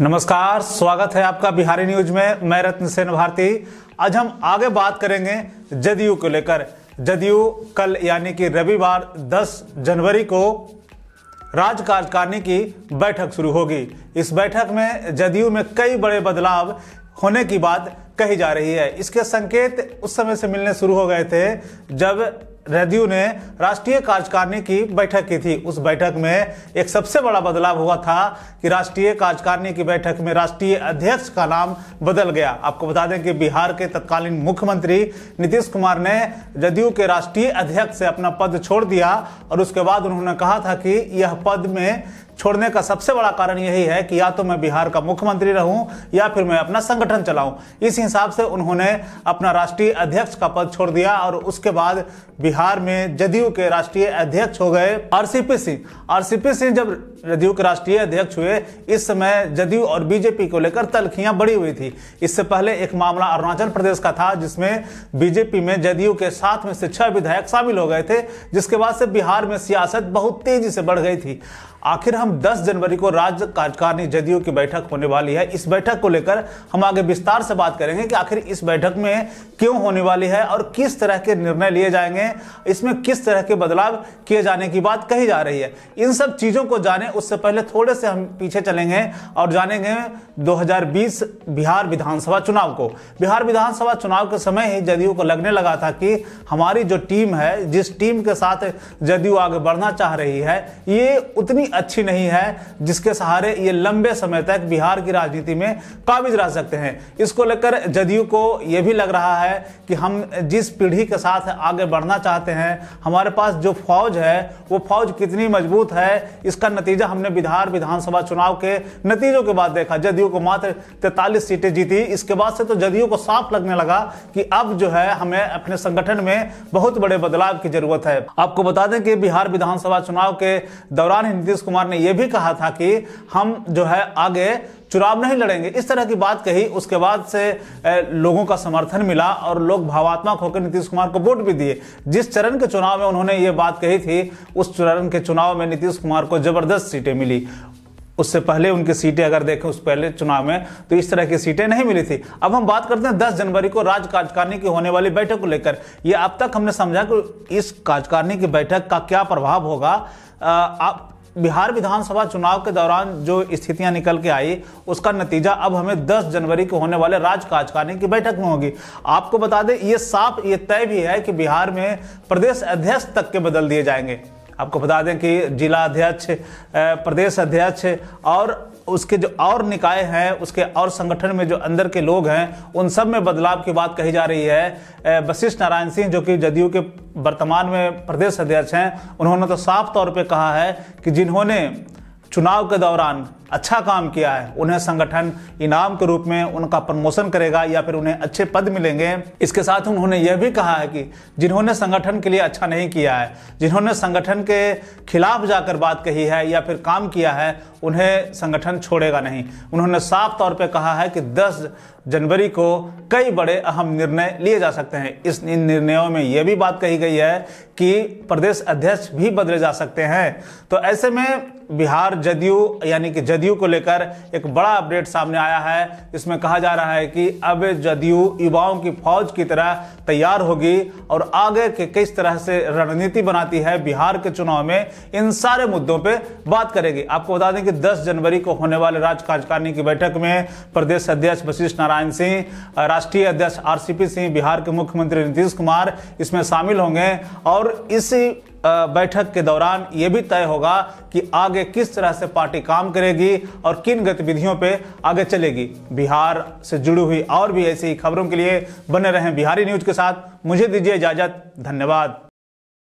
नमस्कार स्वागत है आपका बिहारी न्यूज में मैं रत्नसेन भारती आज हम आगे बात करेंगे जदयू को लेकर जदयू कल यानी कि रविवार 10 जनवरी को राज्य कार्यकारिणी की बैठक शुरू होगी इस बैठक में जदयू में कई बड़े बदलाव होने की बात कही जा रही है इसके संकेत उस समय से मिलने शुरू हो गए थे जब रेड्यू ने राष्ट्रीय कार्यकारिणी की बैठक की थी उस बैठक में एक सबसे बड़ा बदलाव हुआ था कि राष्ट्रीय कार्यकारिणी की बैठक में राष्ट्रीय अध्यक्ष का नाम बदल गया आपको बता दें कि बिहार के तत्कालीन मुख्यमंत्री नीतीश कुमार ने जदयू के राष्ट्रीय अध्यक्ष से अपना पद छोड़ दिया और उसके बाद उन्होंने कहा था कि यह पद में छोड़ने का सबसे बड़ा कारण यही है कि या तो मैं बिहार का मुख्यमंत्री रहूं या फिर मैं अपना संगठन चलाऊं इस हिसाब से उन्होंने अपना राष्ट्रीय अध्यक्ष का पद छोड़ दिया और उसके बाद बिहार में जदयू के राष्ट्रीय अध्यक्ष हो गए आरसीपी सिंह आर सिंह जब जदयू के राष्ट्रीय अध्यक्ष हुए इस समय जदयू और बीजेपी को लेकर तलखियां बढ़ी हुई थी इससे पहले एक मामला अरुणाचल प्रदेश का था जिसमें बीजेपी में जदयू के साथ में से छह विधायक शामिल हो गए थे जिसके बाद से बिहार में सियासत बहुत तेजी से बढ़ गई थी आखिर हम हम 10 जनवरी को राज्य कार्यकारिणी जदयू की बैठक होने वाली है इस बैठक को लेकर हम आगे विस्तार से बात करेंगे कि आखिर इस बैठक में क्यों होने वाली है और किस तरह के निर्णय लिए जाएंगे इसमें किस तरह के बदलाव किए जाने की बात कही जा रही है इन सब चीज़ों को जाने उससे पहले थोड़े से हम पीछे चलेंगे और जानेंगे दो बिहार विधानसभा चुनाव को बिहार विधानसभा चुनाव के समय ही जदयू को लगने लगा था कि हमारी जो टीम है जिस टीम के साथ जदयू आगे बढ़ना चाह रही है ये उतनी अच्छी नहीं नहीं है जिसके सहारे ये लंबे समय तक बिहार की राजनीति में काबिज रह सकते हैं इसको लेकर जदयू को यह भी लग रहा है कि हम जिस पीढ़ी के साथ आगे बढ़ना चाहते हैं हमारे पास जो फौज है वो फौज कितनी मजबूत है इसका नतीजा हमने बिहार विधानसभा चुनाव के नतीजों के बाद देखा जदयू को मात्र तैतालीस सीटें जीती इसके बाद से तो जदयू को साफ लगने लगा कि अब जो है हमें अपने संगठन में बहुत बड़े बदलाव की जरूरत है आपको बता दें कि बिहार विधानसभा चुनाव के दौरान नीतीश कुमार ने यह भी कहा था कि हम जो है आगे चुनाव नहीं लड़ेंगे इस तरह की बात कही उसके बाद से लोगों का समर्थन मिला और लोग भावात्मक होकर नीतीश कुमार को वोट भी दिए जिस चरण के चुनाव में उन्होंने ये बात कही थी उस चरण के चुनाव में नीतीश कुमार को जबरदस्त सीटें मिली उससे पहले उनकी सीटें अगर देखें उस पहले चुनाव में तो इस तरह की सीटें नहीं मिली थी अब हम बात करते हैं 10 जनवरी को राज्य कार्यकारिणी की होने वाली बैठक को लेकर यह अब तक हमने समझा कि इस कार्यकारिणी की बैठक का क्या प्रभाव होगा आप बिहार विधानसभा चुनाव के दौरान जो स्थितियां निकल के आई उसका नतीजा अब हमें 10 जनवरी को होने वाले राज्य कार्यकारिणी की बैठक में होगी आपको बता दें ये साफ ये तय भी है कि बिहार में प्रदेश अध्यक्ष तक के बदल दिए जाएंगे आपको बता दें कि जिला अध्यक्ष प्रदेश अध्यक्ष और उसके जो और निकाय हैं उसके और संगठन में जो अंदर के लोग हैं उन सब में बदलाव की बात कही जा रही है वशिष्ठ नारायण सिंह जो कि जदयू के वर्तमान में प्रदेश अध्यक्ष हैं उन्होंने तो साफ तौर पर कहा है कि जिन्होंने चुनाव के दौरान अच्छा काम किया है उन्हें संगठन इनाम के रूप में उनका प्रमोशन करेगा या फिर उन्हें अच्छे पद मिलेंगे इसके साथ उन्होंने यह भी कहा है कि जिन्होंने संगठन के लिए अच्छा नहीं किया है जिन्होंने संगठन के खिलाफ जाकर बात कही है या फिर काम किया है उन्हें संगठन छोड़ेगा नहीं उन्होंने साफ तौर पर कहा है कि दस जनवरी को कई बड़े अहम निर्णय लिए जा सकते हैं इस इन निर्णयों में यह भी बात कही गई है कि प्रदेश अध्यक्ष भी बदले जा सकते हैं तो ऐसे में बिहार जदयू यानी कि जदयू को लेकर एक बड़ा अपडेट सामने आया है इसमें कहा जा रहा है कि अब जदयू युवाओं की फौज की तरह तैयार होगी और आगे के किस तरह से रणनीति बनाती है बिहार के चुनाव में इन सारे मुद्दों पर बात करेगी आपको बता दें कि दस जनवरी को होने वाले राज्य कार्यकारिणी की बैठक में प्रदेश अध्यक्ष वशिष्ठ नारायण सिंह राष्ट्रीय अध्यक्ष आर सिंह बिहार के मुख्यमंत्री नीतीश कुमार इसमें शामिल होंगे और इसी बैठक के दौरान ये भी तय होगा कि आगे किस तरह से पार्टी काम करेगी और किन गतिविधियों पे आगे चलेगी बिहार से जुड़ी हुई और भी ऐसी खबरों के लिए बने रहें बिहारी न्यूज के साथ मुझे दीजिए इजाजत धन्यवाद